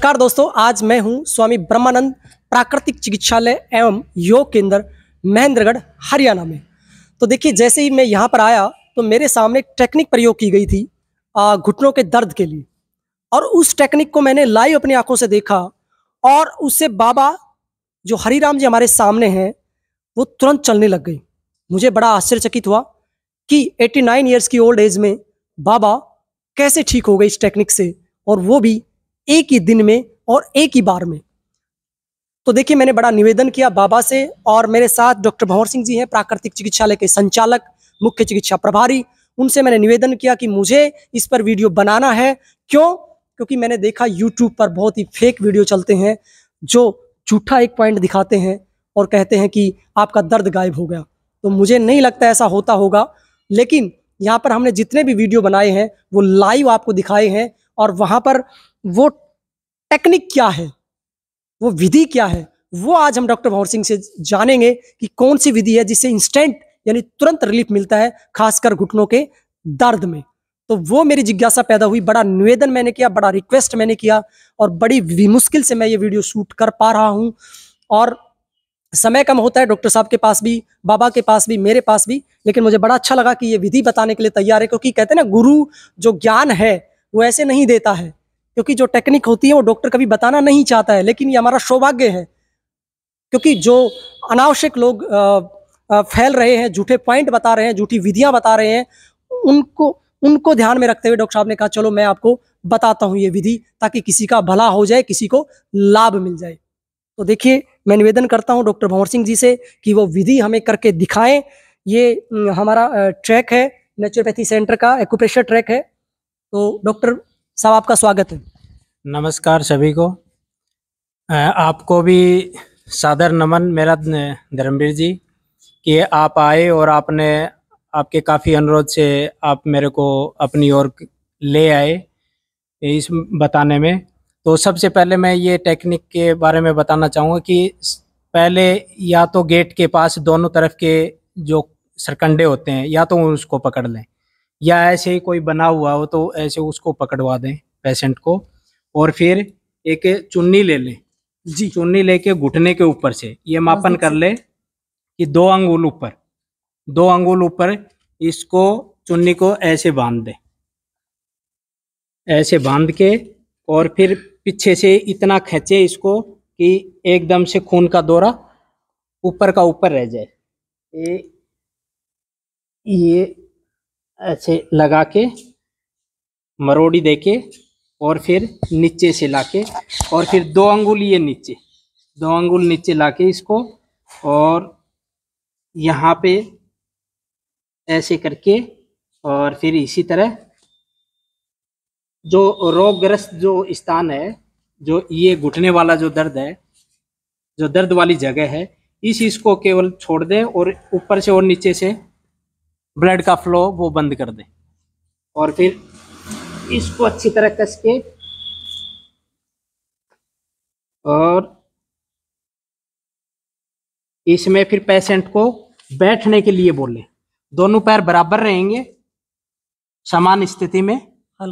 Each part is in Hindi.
नमस्कार दोस्तों आज मैं हूं स्वामी ब्रह्मानंद प्राकृतिक चिकित्सालय एवं योग केंद्र महेंद्रगढ़ हरियाणा में तो देखिए जैसे ही मैं यहां पर आया तो मेरे सामने टेक्निक प्रयोग की गई थी घुटनों के दर्द के लिए और उस टेक्निक को मैंने लाइव अपनी आंखों से देखा और उससे बाबा जो हरिराम जी हमारे सामने हैं वो तुरंत चलने लग गई मुझे बड़ा आश्चर्यचकित हुआ कि एट्टी नाइन ईयर्स की ओल्ड एज में बाबा कैसे ठीक हो गए इस टेक्निक से और वो भी एक ही दिन में और एक ही बार में तो देखिए मैंने बड़ा निवेदन किया बाबा से और मेरे साथ डॉक्टर भंवर सिंह जी हैं प्राकृतिक चिकित्सालय के संचालक मुख्य चिकित्सा प्रभारी उनसे मैंने निवेदन किया कि मुझे इस पर वीडियो बनाना है क्यों क्योंकि मैंने देखा यूट्यूब पर बहुत ही फेक वीडियो चलते हैं जो झूठा एक पॉइंट दिखाते हैं और कहते हैं कि आपका दर्द गायब हो गया तो मुझे नहीं लगता ऐसा होता होगा लेकिन यहाँ पर हमने जितने भी वीडियो बनाए हैं वो लाइव आपको दिखाए हैं और वहाँ पर वो टेक्निक क्या है वो विधि क्या है वो आज हम डॉक्टर भंवर सिंह से जानेंगे कि कौन सी विधि है जिससे इंस्टेंट यानी तुरंत रिलीफ मिलता है खासकर घुटनों के दर्द में तो वो मेरी जिज्ञासा पैदा हुई बड़ा निवेदन मैंने किया बड़ा रिक्वेस्ट मैंने किया और बड़ी मुश्किल से मैं ये वीडियो शूट कर पा रहा हूँ और समय कम होता है डॉक्टर साहब के पास भी बाबा के पास भी मेरे पास भी लेकिन मुझे बड़ा अच्छा लगा कि ये विधि बताने के लिए तैयार है क्योंकि कहते हैं ना गुरु जो ज्ञान है वो ऐसे नहीं देता है क्योंकि जो टेक्निक होती है वो डॉक्टर कभी बताना नहीं चाहता है लेकिन ये हमारा सौभाग्य है क्योंकि जो अनावश्यक लोग फैल रहे हैं झूठे पॉइंट बता रहे हैं झूठी विधियां बता रहे हैं उनको उनको ध्यान में रखते हुए डॉक्टर साहब ने कहा चलो मैं आपको बताता हूँ ये विधि ताकि किसी का भला हो जाए किसी को लाभ मिल जाए तो देखिए मैं निवेदन करता हूँ डॉक्टर भंवर सिंह जी से कि वो विधि हमें करके दिखाएं ये हमारा ट्रैक है नेचुरोपैथी सेंटर का एक्यूप्रेशर ट्रैक है तो डॉक्टर साहब आपका स्वागत है नमस्कार सभी को आपको भी सादर नमन मेरा धर्मवीर जी कि आप आए और आपने आपके काफ़ी अनुरोध से आप मेरे को अपनी ओर ले आए इस बताने में तो सबसे पहले मैं ये टेक्निक के बारे में बताना चाहूँगा कि पहले या तो गेट के पास दोनों तरफ के जो सरकंडे होते हैं या तो उसको पकड़ लें या ऐसे ही कोई बना हुआ हो तो ऐसे उसको पकड़वा दें पेशेंट को और फिर एक चुन्नी ले लें जी चुन्नी लेके घुटने के ऊपर से ये हाँ, मापन कर ले कि दो अंगुल ऊपर दो अंगुल ऊपर इसको चुन्नी को ऐसे बांध दे ऐसे बांध के और फिर पीछे से इतना खेचे इसको कि एकदम से खून का दौरा ऊपर का ऊपर रह जाए ये ऐसे लगा के मरोड़ी देके और फिर नीचे से लाके और फिर दो अंगुल ये नीचे दो अंगुल नीचे लाके इसको और यहाँ पे ऐसे करके और फिर इसी तरह जो रोगग्रस्त जो स्थान है जो ये घुटने वाला जो दर्द है जो दर्द वाली जगह है इस इसको केवल छोड़ दें और ऊपर से और नीचे से ब्लड का फ्लो वो बंद कर दे और फिर इसको अच्छी तरह कस के और इसमें फिर पेशेंट को बैठने के लिए बोले दोनों पैर बराबर रहेंगे समान स्थिति में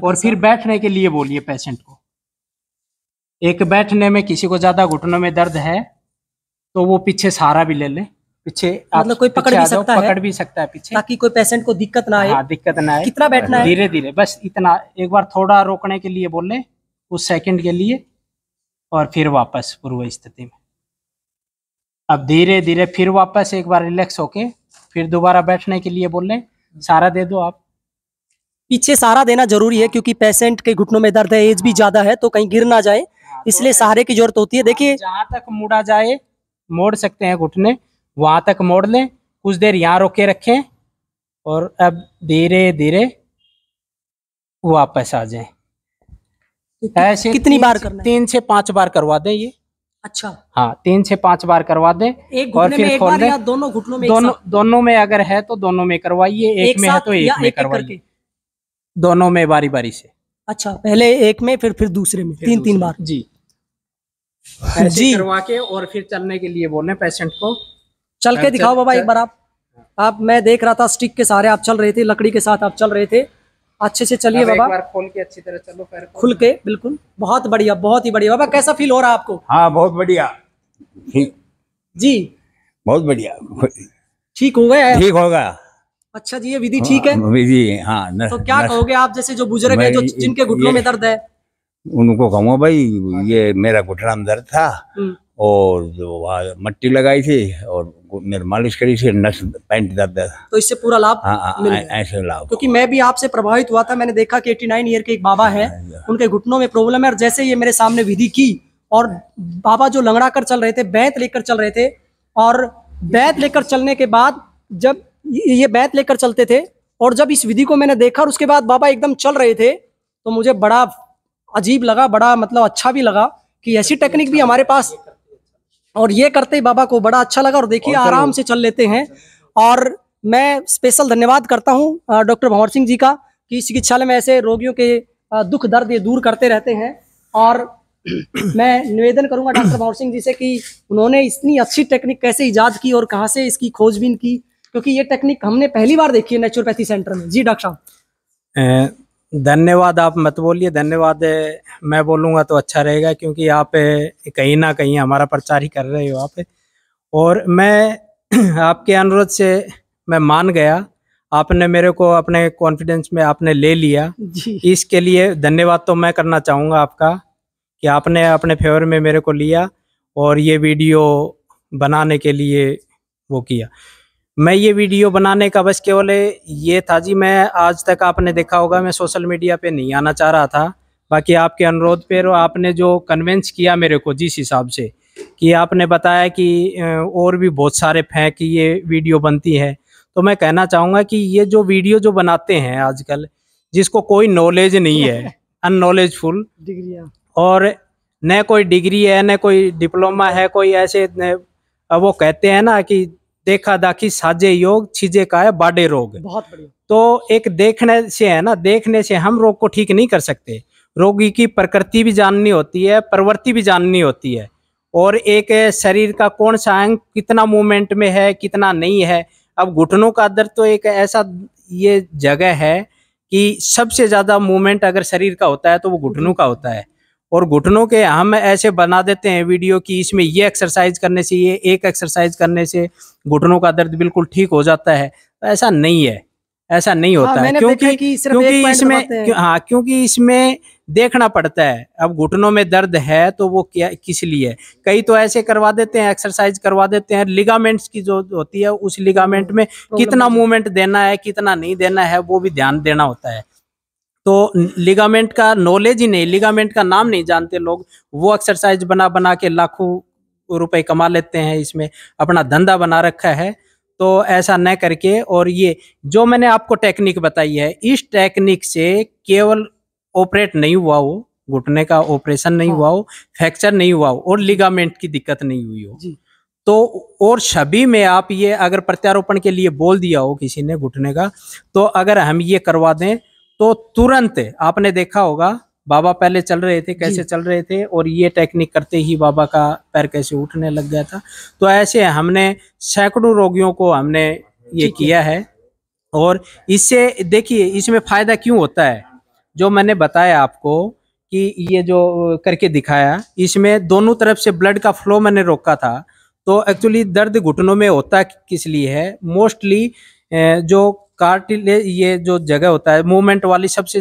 और फिर बैठने के लिए बोलिए पेशेंट को एक बैठने में किसी को ज़्यादा घुटनों में दर्द है तो वो पीछे सहारा भी ले ले पीछे मतलब कोई पकड़ भी सकता है पकड़ भी सकता है पीछे ताकि कोई पेशेंट को दिक्कत ना आए हाँ, दिक्कत ना आए कितना बैठना है धीरे धीरे बस इतना एक बार थोड़ा रोकने के लिए बोले उस सेकंड के लिए और फिर वापस पूर्व स्थिति में अब धीरे धीरे फिर वापस एक बार रिलैक्स होके फिर दोबारा बैठने के लिए बोले सारा दे दो आप पीछे सहारा देना जरूरी है हाँ। क्योंकि पेशेंट के घुटनों में दर्द है एज भी हाँ। ज्यादा है तो कहीं गिर ना जाए तो इसलिए सहारे की जरूरत होती है देखिए जहां तक मुड़ा जाए मोड़ सकते हैं घुटने वहां तक मोड़ लें कुछ देर यहां रोके रखें और अब धीरे धीरे वापस आ जाए ऐसे कितनी बार करना तीन से पांच बार करवा दें ये अच्छा हाँ तीन से पांच बार करवा दें एक और फिर खोल दें दोनों घुटनों में दोनों दोनों में अगर है तो दोनों में करवाइए एक, एक में है तो एक में करवाइए दोनों में बारी बारी से अच्छा पहले एक में फिर फिर दूसरे में तीन तीन बार जी जी करवा के और फिर चलने के लिए बोले पेशेंट को चल के दिखाओ बाबा एक बार आप आप मैं देख रहा था स्टिक के सहारे आप चल रहे थे लकड़ी के साथ आप चल रहे थे अच्छे से चलिए बाबा खोल के अच्छी तरह चलो पैर खुल के बिल्कुल बहुत बढ़िया बहुत ही बढ़िया बाबा कैसा फील हो रहा है आपको हाँ बहुत बढ़िया जी बहुत बढ़िया ठीक हो गया ठीक होगा अच्छा जी ये विधि ठीक है हाँ, विधि हाँ तो क्या कहोगे आप जैसे जो बुजुर्ग है जो जिनके घुटनों में दर्द है उनको कहूँगा भाई ये मेरा घुटना में दर्द था हम्म। और जो वहाँ मट्टी लगाई थी और मेरे मालिश करी थी नस पैंट दर्द तो इससे पूरा लाभ हाँ, हाँ, ऐसे लाभ क्योंकि मैं भी आपसे प्रभावित हुआ था मैंने देखा कि 89 ईयर के एक बाबा है हाँ, उनके घुटनों में प्रॉब्लम है और जैसे ये मेरे सामने विधि की और बाबा जो लंगड़ा कर चल रहे थे बैत लेकर चल रहे थे और बैत लेकर चलने के बाद जब ये बैत लेकर चलते थे और जब इस विधि को मैंने देखा और उसके बाद बाबा एकदम चल रहे थे तो मुझे बड़ा अजीब लगा बड़ा मतलब अच्छा भी लगा कि ऐसी अच्छा, टेक्निक भी अच्छा। हमारे पास और ये करते ही बाबा को बड़ा अच्छा लगा और देखिए आराम से चल लेते हैं और मैं स्पेशल धन्यवाद करता हूँ डॉक्टर भंवर सिंह जी का कि चिकित्सालय में ऐसे रोगियों के दुख दर्द ये दूर करते रहते हैं और मैं निवेदन करूंगा डॉक्टर भंवर सिंह जी से कि उन्होंने इतनी अच्छी टेक्निक कैसे ईजाद की और कहाँ से इसकी खोजबीन की क्योंकि ये टेक्निक हमने पहली बार देखी है नेचुरोपैथी सेंटर में जी डॉक्टर साहब धन्यवाद आप मत बोलिए धन्यवाद मैं बोलूँगा तो अच्छा रहेगा क्योंकि आप कहीं ना कहीं हमारा प्रचार ही कर रहे हो आप और मैं आपके अनुरोध से मैं मान गया आपने मेरे को अपने कॉन्फिडेंस में आपने ले लिया इसके लिए धन्यवाद तो मैं करना चाहूँगा आपका कि आपने अपने फेवर में मेरे को लिया और ये वीडियो बनाने के लिए वो किया मैं ये वीडियो बनाने का बस केवल ये था जी मैं आज तक आपने देखा होगा मैं सोशल मीडिया पे नहीं आना चाह रहा था बाकी आपके अनुरोध पर आपने जो कन्वेंस किया मेरे को जिस हिसाब से कि आपने बताया कि और भी बहुत सारे फैंक ये वीडियो बनती है तो मैं कहना चाहूँगा कि ये जो वीडियो जो बनाते हैं आजकल जिसको कोई नॉलेज नहीं है अननॉलेजफुल और न कोई डिग्री है न कोई डिप्लोमा है कोई ऐसे वो कहते हैं ना कि देखा दाखी साजे योग छीजे का है बाडे रोग बहुत बढ़िया तो एक देखने से है ना देखने से हम रोग को ठीक नहीं कर सकते रोगी की प्रकृति भी जाननी होती है प्रवृत्ति भी जाननी होती है और एक शरीर का कौन सा अंग कितना मूवमेंट में है कितना नहीं है अब घुटनों का दर्द तो एक ऐसा ये जगह है कि सबसे ज़्यादा मूवमेंट अगर शरीर का होता है तो वो घुटनों का होता है और घुटनों के हम ऐसे बना देते हैं वीडियो कि इसमें ये एक्सरसाइज करने से ये एक एक्सरसाइज करने से घुटनों का दर्द बिल्कुल ठीक हो जाता है तो ऐसा नहीं है ऐसा नहीं हाँ, होता हाँ, है क्योंकि क्योंकि इसमें क्यों, हाँ क्योंकि इसमें देखना पड़ता है अब घुटनों में दर्द है तो वो क्या किस लिए कई तो ऐसे करवा देते हैं एक्सरसाइज करवा देते हैं लिगामेंट्स की जो होती है उस लिगामेंट हाँ, में कितना मूवमेंट देना है कितना नहीं देना है वो भी ध्यान देना होता है तो लिगामेंट का नॉलेज ही नहीं लिगामेंट का नाम नहीं जानते लोग वो एक्सरसाइज बना बना के लाखों रुपए कमा लेते हैं इसमें अपना धंधा बना रखा है तो ऐसा न करके और ये जो मैंने आपको टेक्निक बताई है इस टेक्निक से केवल ऑपरेट नहीं हुआ हो घुटने का ऑपरेशन नहीं हुआ हाँ। हो फ्रैक्चर नहीं हुआ हो और लिगामेंट की दिक्कत नहीं हुई हो तो और सभी में आप ये अगर प्रत्यारोपण के लिए बोल दिया हो किसी ने घुटने का तो अगर हम ये करवा दें तो तुरंत आपने देखा होगा बाबा पहले चल रहे थे कैसे चल रहे थे और ये टेक्निक करते ही बाबा का पैर कैसे उठने लग गया था तो ऐसे हमने सैकड़ों रोगियों को हमने ये किया है और इससे देखिए इसमें फायदा क्यों होता है जो मैंने बताया आपको कि ये जो करके दिखाया इसमें दोनों तरफ से ब्लड का फ्लो मैंने रोका था तो एक्चुअली दर्द घुटनों में होता किस लिए है मोस्टली जो कार्टिले ये जो जगह होता है मूवमेंट वाली सबसे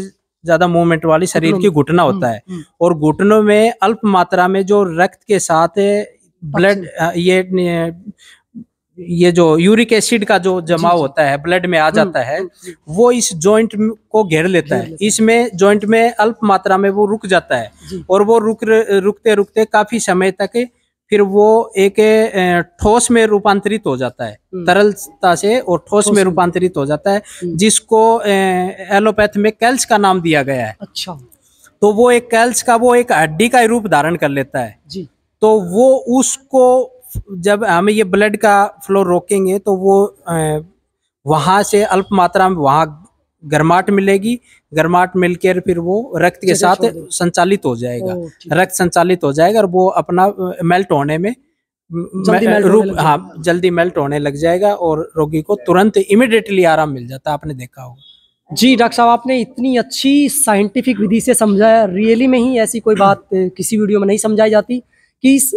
ज्यादा मूवमेंट वाली शरीर की घुटना हम्म, होता है हम्म। और घुटनों में अल्प मात्रा में जो रक्त के साथ ब्लड ये ये जो यूरिक एसिड का जो जमाव होता है ब्लड में आ हम्म, जाता है वो इस जॉइंट को घेर लेता है इसमें जॉइंट में अल्प मात्रा में वो रुक जाता है और वो रुक रुकते रुकते काफी समय तक फिर वो एक ठोस में रूपांतरित हो जाता है हम्म। तरलता से और ठोस में रूपांतरित हो जाता है हम्म। जिसको एलोपैथ में कैल्स का नाम दिया गया है अच्छा तो वो एक कैल्स का वो एक हड्डी का रूप धारण कर लेता है जी तो वो उसको जब हमें ये ब्लड का फ्लो रोकेंगे तो वो वहां से अल्प मात्रा में वहां गर्माहट मिलेगी गर्माहट मिलकर फिर वो रक्त के साथ संचालित हो जाएगा रक्त संचालित हो जाएगा और वो अपना मेल्ट होने में जल्दी मेल्ट रूप हाँ जल्दी मेल्ट होने लग जाएगा और रोगी को तुरंत इमिडिएटली आराम मिल जाता है आपने देखा होगा जी डॉक्टर साहब आपने इतनी अच्छी साइंटिफिक विधि से समझाया रियली में ही ऐसी कोई बात किसी वीडियो में नहीं समझाई जाती कि इस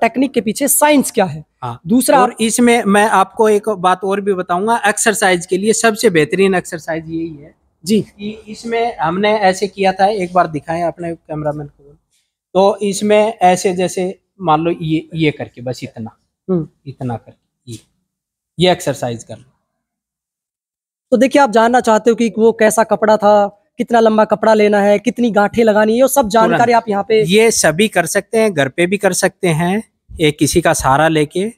टेक्निक के पीछे साइंस क्या है हाँ, दूसरा और इसमें मैं आपको एक बात और भी बताऊंगा एक्सरसाइज के लिए सबसे बेहतरीन एक्सरसाइज यही है जी कि इसमें हमने ऐसे किया था एक बार दिखाया अपने कैमरामैन को तो इसमें ऐसे जैसे मान लो ये ये करके बस इतना हम्म। इतना करके ये ये एक्सरसाइज कर लो तो देखिए आप जानना चाहते हो कि वो कैसा कपड़ा था कितना लंबा कपड़ा लेना है कितनी गांठे लगानी है सब जानकारी आप यहाँ पे ये सभी कर सकते हैं घर पे भी कर सकते हैं एक किसी का सहारा लेके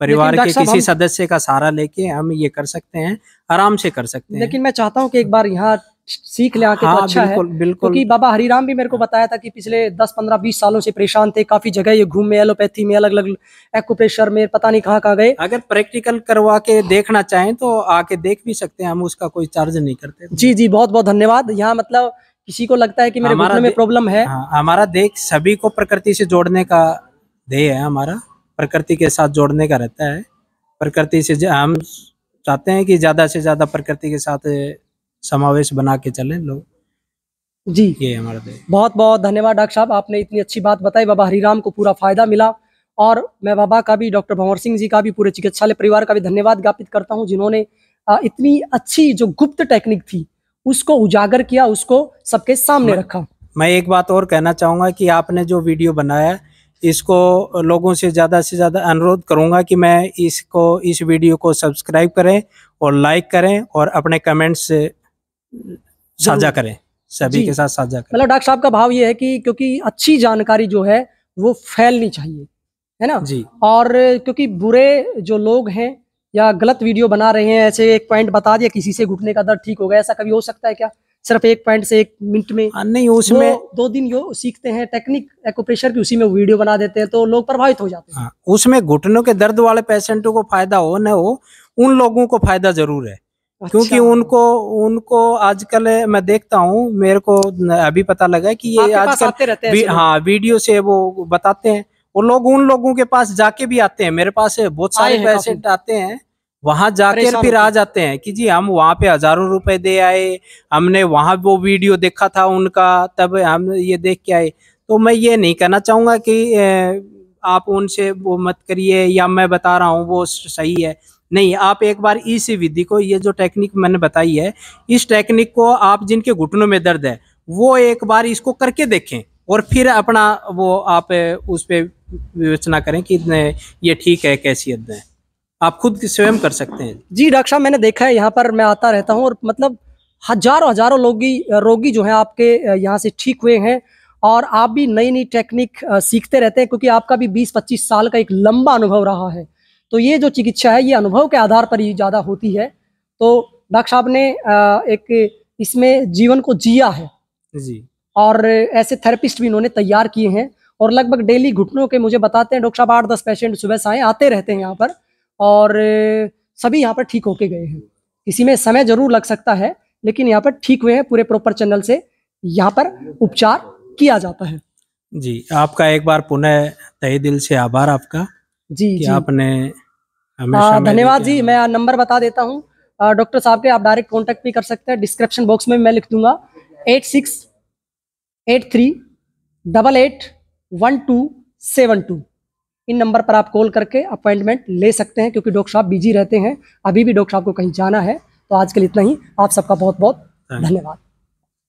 परिवार के किसी सदस्य का सहारा लेके हम ये कर सकते हैं आराम से कर सकते हैं लेकिन मैं चाहता हूँ कि एक बार यहाँ सीख लिया तो हाँ, तो अच्छा बिल्कुल, है बिल्कुल क्योंकि बाबा हरिराम भी मेरे को बताया था कि पिछले 10 15 20 सालों से परेशान थे काफी जगह ये घूमे एलोपैथी में अलग अलग एक्यूप्रेशर में पता नहीं कहाँ कहाँ गए अगर प्रैक्टिकल करवा के देखना चाहें तो आके देख भी सकते हैं हम उसका कोई चार्ज नहीं करते जी जी बहुत बहुत धन्यवाद यहाँ मतलब किसी को लगता है कि मेरे घुटने में प्रॉब्लम है हाँ, हमारा देख सभी को प्रकृति से जोड़ने का ध्येय है हमारा प्रकृति के साथ जोड़ने का रहता है प्रकृति से हम चाहते हैं कि ज्यादा से ज्यादा प्रकृति के साथ समावेश बना के चले लोग जी ये हमारा बहुत बहुत धन्यवाद डॉक्टर साहब आपने इतनी अच्छी बात बताई बाबा हरिराम को पूरा फायदा मिला और मैं बाबा का भी डॉक्टर भंवर सिंह जी का भी पूरे चिकित्सालय परिवार का भी धन्यवाद ज्ञापित करता हूँ जिन्होंने इतनी अच्छी जो गुप्त टेक्निक थी उसको उजागर किया उसको सबके सामने मैं, रखा मैं एक बात और कहना चाहूंगा कि आपने जो वीडियो बनाया इसको लोगों से ज़्यादा से ज़्यादा अनुरोध करूंगा कि मैं इसको इस वीडियो को सब्सक्राइब करें और लाइक करें और अपने कमेंट्स साझा करें सभी के साथ साझा करें मतलब डॉक्टर साहब का भाव ये है कि क्योंकि अच्छी जानकारी जो है वो फैलनी चाहिए है ना जी और क्योंकि बुरे जो लोग हैं या गलत वीडियो बना रहे हैं ऐसे एक पॉइंट बता दिया किसी से घुटने का दर्द ठीक हो गया ऐसा कभी हो सकता है क्या सिर्फ एक पॉइंट से एक मिनट में हाँ, नहीं उसमें दो, दो दिन यो सीखते हैं टेक्निक एक्यूप्रेशर की उसी में वीडियो बना देते हैं तो लोग प्रभावित हो जाते हैं हाँ, उसमें घुटनों के दर्द वाले पेशेंटों को फायदा हो न हो उन लोगों को फायदा जरूर है अच्छा। क्योंकि उनको उनको आजकल मैं देखता हूँ मेरे को अभी पता लगा कि ये आजकल हाँ वीडियो से वो बताते हैं वो लोग उन लोगों के पास जाके भी आते हैं मेरे पास बहुत सारे पेशेंट आते हैं वहां जाकर फिर आ जाते हैं कि जी हम वहाँ पे हजारों रुपए दे आए हमने वहाँ वो वीडियो देखा था उनका तब हम ये देख के आए तो मैं ये नहीं कहना चाहूंगा कि आप उनसे वो मत करिए या मैं बता रहा हूँ वो सही है नहीं आप एक बार इस विधि को ये जो टेक्निक मैंने बताई है इस टेक्निक को आप जिनके घुटनों में दर्द है वो एक बार इसको करके देखें और फिर अपना वो आप उस पर विवेचना करें कि ये ठीक है कैसी है आप खुद स्वयं कर सकते हैं जी डॉक्टर साहब मैंने देखा है यहाँ पर मैं आता रहता हूँ और मतलब हजारों हजारों लोगी रोगी जो हैं आपके यहाँ से ठीक हुए हैं और आप भी नई नई टेक्निक सीखते रहते हैं क्योंकि आपका भी 20-25 साल का एक लंबा अनुभव रहा है तो ये जो चिकित्सा है ये अनुभव के आधार पर ही ज़्यादा होती है तो डॉक्टर साहब ने एक इसमें जीवन को जिया है जी और ऐसे थेरेपिस्ट भी इन्होंने तैयार किए हैं और लगभग डेली घुटनों के मुझे बताते हैं डॉक्टर साहब आठ दस पेशेंट सुबह साय आते रहते हैं यहाँ पर और सभी यहाँ पर ठीक होके गए हैं किसी में समय जरूर लग सकता है लेकिन यहाँ पर ठीक हुए हैं पूरे प्रॉपर चैनल से यहाँ पर उपचार किया जाता है जी आपका एक बार पुनः तहे दिल से आभार आपका जी जी आपने आ, हाँ, धन्यवाद जी मैं नंबर बता देता हूँ डॉक्टर साहब के आप डायरेक्ट कॉन्टेक्ट भी कर सकते हैं डिस्क्रिप्शन बॉक्स में मैं लिख दूंगा eight six eight three double eight one two seven two इन नंबर पर आप कॉल करके अपॉइंटमेंट ले सकते हैं क्योंकि डॉक्टर साहब बिजी रहते हैं अभी भी डॉक्टर साहब को कहीं जाना है तो आज के लिए इतना ही आप सबका बहुत बहुत धन्यवाद